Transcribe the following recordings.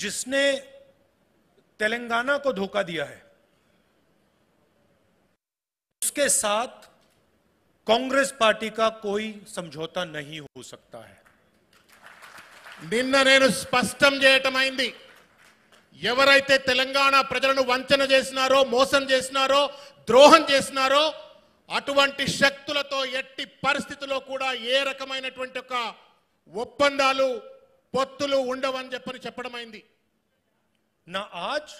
जिसने तेलंगाना को धोखा दिया है उसके साथ कांग्रेस पार्टी का कोई समझौता नहीं हो सकता है निर्णय स्पष्टमी एवरते तेलंगाणा प्रजुन वंचन चो मोसम चो द्रोहम चो अटंती शक्त तो ये परस्थित यह रकम ओपंदू పొత్తులు ఉండవని చెప్పని చెప్పడం అయింది నా ఆజ్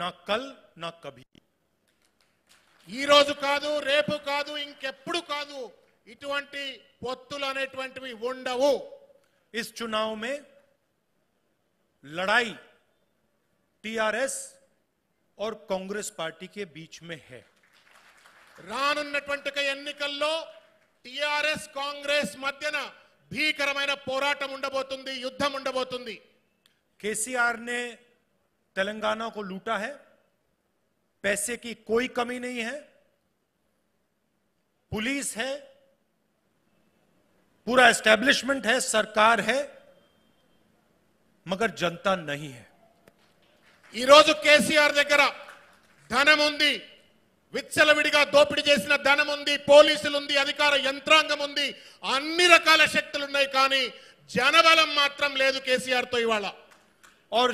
నా కల్ నా కభీ ఈ రోజు కాదు రేపు కాదు ఇంకెప్పుడు కాదు ఇటువంటి పొత్తులు అనేటువంటివి ఉండవు ఇస్ చునావ్ మే లడాయి టిఆర్ఎస్ ఆర్ కాంగ్రెస్ पार्टी బీచ్ మే में రానున్నటువంటి ఎన్నికల్లో టిఆర్ఎస్ కాంగ్రెస్ మధ్యన भीकरमaina పోరాటం ఉండబోతుంది యుద్ధం ఉండబోతుంది కేసిఆర్ నే తెలంగాణా కో లుటా హే పైసే కి కోయ్ కమీ నహీ హే పోలీస్ హే పురా ఎస్టాబ్లిష్మెంట్ హే సర్కార్ హే మగర్ జంటా నహీ హే ఈ రోజు కేసిఆర్ దక్కర ధనముంది విచ్చలవిడిగా దోపిడీ చేసిన ధనం ఉంది పోలీసులు ఉంది అధికార యంత్రాంగం ఉంది అన్ని రకాల శక్తులు ఉన్నాయి కానీ జనబలం మాత్రం లేదు కేసీఆర్తో ఇవాళ और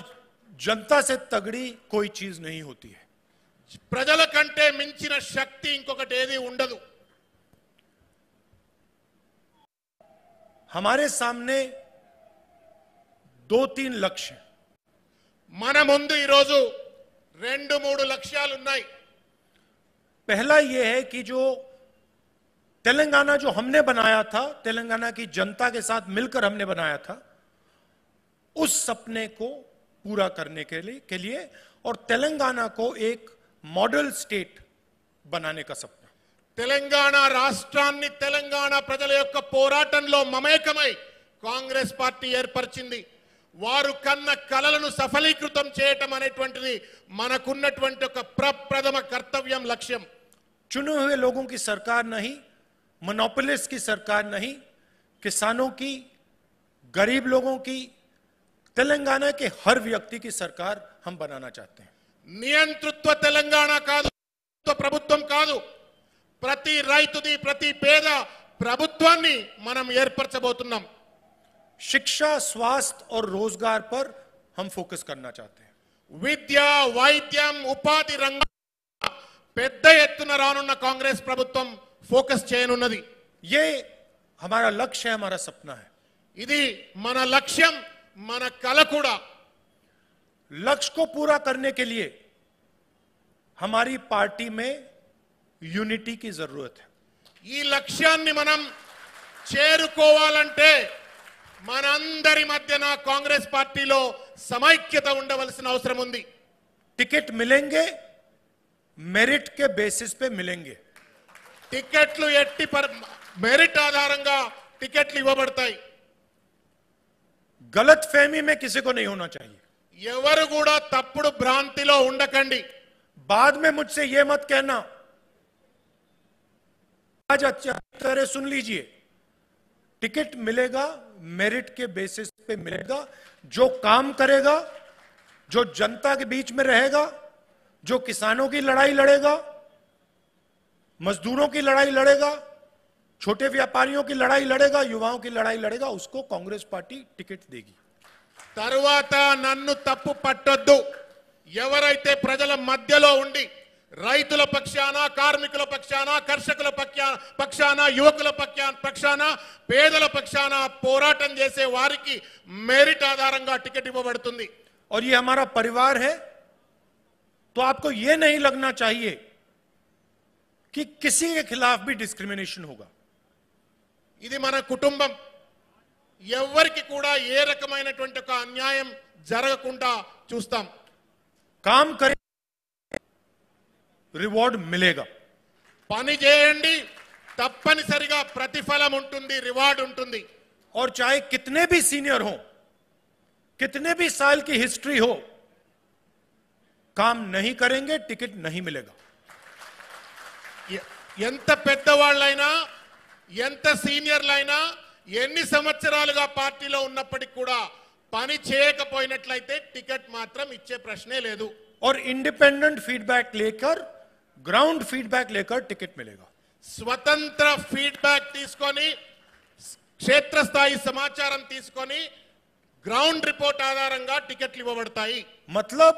జనతా से तगड़ी कोई చీజ్ नहीं ప్రజల కంటే మించిన శక్తి ఇంకొకటి ఏది ఉండదు హమారే సామ్నే దో తీన్ లక్ష్య మన ముందు ఈరోజు రెండు మూడు లక్ష్యాలు ఉన్నాయి पहला यह है कि जो तेलंगाना जो हमने बनाया था तेलंगाना की जनता के साथ मिलकर हमने बनाया था उस सपने को पूरा करने के लिए, के लिए और तेलंगाना को एक मॉडल स्टेट बनाने का सपना तेलंगाना राष्ट्रीय तेलंगाना प्रजल पोराट ममेकम कांग्रेस पार्टी एर्परचि वो कल मन को प्रथम कर्तव्य लक्ष्यम चुने हुए लोगों की सरकार नहीं मनोपलिस की सरकार नहीं किसानों की गरीब लोगों की तेलंगाना के हर व्यक्ति की सरकार हम बनाना चाहते हैं तेलंगाना తెలంగాణ तो प्रति ప్రభుత్వం కాదు ప్రతి రైతుది ప్రతి పేద ప్రభుత్వాన్ని మనం ఏర్పరచబోతున్నాం शिक्षा स्वास्थ्य और रोजगार पर हम फोकस करना चाहते हैं विद्या वैद्यम उपाधि रंग పెద్ద ఎత్తున రణన్న కాంగ్రెస్ ప్రభుత్వం ఫోకస్ చేయనున్నది ఏ మన లక్ష్యం మన सपना है इदी మన లక్ష్యం మన కల కుడా లక్ష್ کو پورا کرنے کے لیے ہماری پارٹی میں یونٹی کی ضرورت ہے ఈ లక్ష్యాన్ని మనం చేరుకోవాలంటే మనందరి మధ్యన కాంగ్రెస్ పార్టీలో సమైక్యత ఉండవలసిన అవసరం ఉంది టికెట్ मिलेंगे मेरिट के बेसिस पे मिलेंगे टिकट लो एट्टी पर मेरिट आधार टिकट लिवा बढ़ता ही गलत फहमी में किसी को नहीं होना चाहिए ये वरुड़ा तप्पड़ भ्रांति लो उंडकंडी बाद में मुझसे ये मत कहना आज अच्छा तरह सुन लीजिए टिकट मिलेगा मेरिट के बेसिस पे मिलेगा जो काम करेगा जो जनता के बीच में रहेगा जो किसानों की लड़ाई लड़ेगा मजदूरों की लड़ाई लड़ेगा छोटे व्यापारियों की लड़ाई लड़ेगा युवाओं की लड़ाई लड़ेगा उसको कांग्रेस पार्टी टिकट देगी तरवा नु तुद्दूवते प्रजल मध्य उ पक्षा कार्मिक पक्षा कर्षक पक्षा युवक पक्षा पेद पक्षा पोराटे वारी मेरी आधार इवबड़ती और ये हमारा परिवार है तो आपको यह नहीं लगना चाहिए कि किसी के खिलाफ भी डिस्क्रिमिनेशन होगा इधे मन कुटुब एवर की रकम अन्याय जरगक चूस्त काम कर रिवॉर्ड मिलेगा पनी चेयर तपन स प्रतिफल रिवार्ड उ और चाहे कितने भी सीनियर हो कितने भी साल की हिस्ट्री हो काम नहीं करेंगे टिकट नहीं मिलेगा ये ఎంత పెద్ద వాళ్ళైనా ఎంత సీనియర్ లైనా ఎన్ని సమస్యరాలగా పార్టీలో ఉన్నప్పటికీ కూడా పని చేకపోయినట్లయితే టికెట్ మాత్రం ఇచ్చే ప్రశ్నే లేదు ఆర్ ఇండిపెండెంట్ ఫీడ్‌బ్యాక్ లేక గ్రౌండ్ ఫీడ్‌బ్యాక్ లేక టికెట్ मिलेगा स्वतंत्र ఫీడ్‌బ్యాక్ తీస్కొని క్షేత్ర స్థాయి సమాచారం తీస్కొని గ్రౌండ్ రిపోర్ట్ ఆధారంగా టికెట్ ఇవ్వబడతాయి मतलब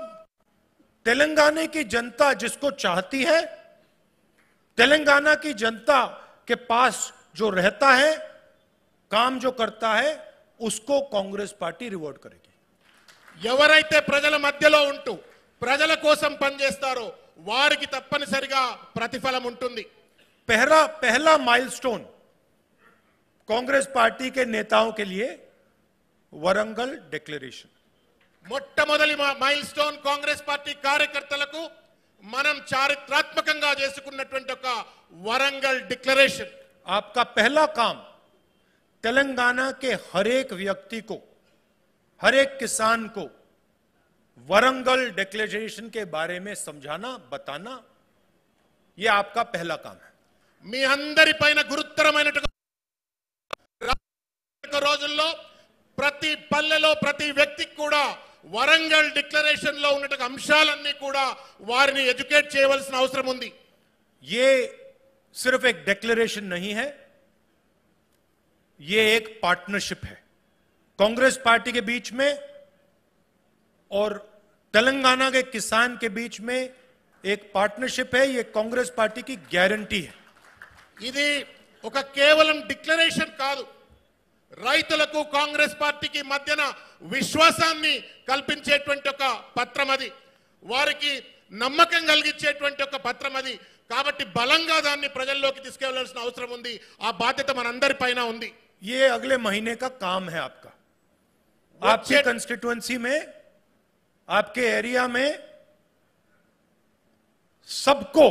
तेलंगाना की जनता जिसको चाहती है तेलंगाना की जनता के पास जो रहता है काम जो करता है उसको कांग्रेस पार्टी रिवॉर्ड करेगी प्रजल मध्य మధ్యలో प्रजल कोसम కోసం वारी तपन తప్పనిసరిగా प्रतिफल ఉంటుంది पहला पहला माइलस्टोन कांग्रेस पार्टी के नेताओं के लिए वरंगल डिक्लेरेशन మొత్తమది మైల్స్టోన్ కాంగ్రెస్ పార్టీ కార్యకర్తలకు మనం చారిత్రాత్మకంగా చేసుకున్నటువంటి ఒక వరంగల్ డిక్లరేషన్ आपका पहला काम तेलंगाना के हर एक व्यक्ति को हर एक किसान को वరంగల్ డిక్లరేషన్ के बारे में समझाना बताना यह आपका पहला काम है మేందరిపైన గురుత్తరమైనట్టుగా రొజూల్లో ప్రతి పల్లెలో ప్రతి వ్యక్తికూడా వరంగల్ డిక్లరేషన్ లో ఉన్నటువంటి అంశాలన్నీ కూడా వారిని ఎడ్యుకేట్ చేయవలసిన అవసరం ఉంది ఏ सिर्फ एक डिक्लेरेशन नहीं है ये एक पार्टनरशिप है कांग्रेस पार्टी के बीच में और तेलंगाना के किसान के बीच में एक पार्टनरशिप है ये कांग्रेस पार्टी की गारंटी है ఇది ఒక కేవలం డిక్లరేషన్ కాదు రైతులకు కాంగ్రెస్ పార్టీకి మధ్యన విశ్వాసాన్ని కల్పించేటువంటి ఒక పత్రమది వారికి నమ్మకం కలిగించేటువంటి ఒక పత్రమది కాబట్టి బలంగా దాని ప్రజల్లోకి తీసుకెళ్లవలసిన అవసరం ఉంది ఆ బాధ్యత మనందరిపైన ఉంది ఈ अगले महीने का काम है आपका आपके कॉन्स्टिट्यूएंसी में आपके एरिया में सबको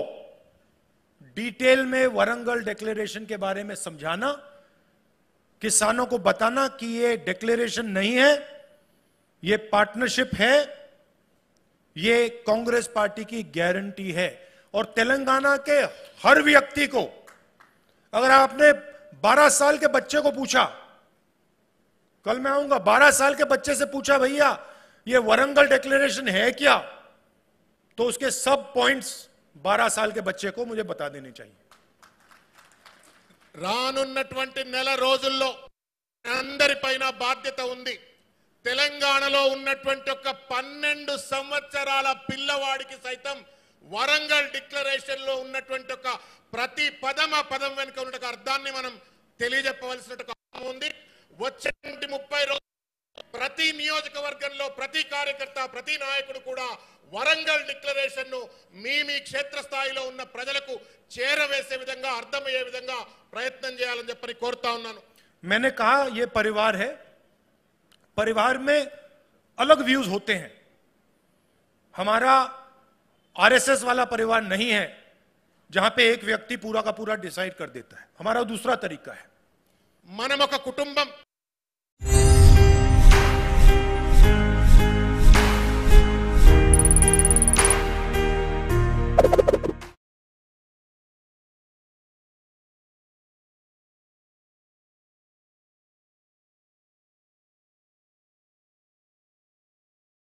डिटेल में वरंगल डिक्लेरेशन के बारे में समझाना किसानों को बताना कि ये डिक्लेरेशन नहीं है ये पार्टनरशिप है ये कांग्रेस पार्टी की गारंटी है और तेलंगाना के हर व्यक्ति को अगर आपने 12 साल के बच्चे को पूछा कल मैं आऊंगा 12 साल के बच्चे से पूछा भैया ये वरंगल डिक्लेरेशन है क्या तो उसके सब पॉइंट्स 12 साल के बच्चे को मुझे बता देने चाहिए రానున్నటువంటి నెల రోజుల్లో అందరిపైన బాధ్యత ఉంది తెలంగాణలో ఉన్నటువంటి ఒక పన్నెండు సంవత్సరాల పిల్లవాడికి సైతం వరంగల్ డిక్లరేషన్ లో ఉన్నటువంటి ఒక ప్రతి పదం ఆ పదం వెనుక ఉన్న అర్థాన్ని మనం తెలియజెప్పవలసిన ఉంది వచ్చే ముప్పై రోజు నియోజక వర్గంలో ప్రతి కార్యకర్త ప్రతి నాయకుడి కూడా వరంగల్ డిక్లరేషన్ ను మిమిhetra స్థాయిలో ఉన్న ప్రజలకు చేరవేసే విధంగా అర్థమయ్యే విధంగా ప్రయత్నం చేయాలని చెప్పని కోరుతా ఉన్నాను మెనే કહা ये परिवार है परिवार में अलग व्यूज होते हैं हमारा आरएसएस वाला परिवार नहीं है जहां पे एक व्यक्ति पूरा का पूरा डिसाइड कर देता है हमारा दूसरा तरीका है मनम एक कुटुंबम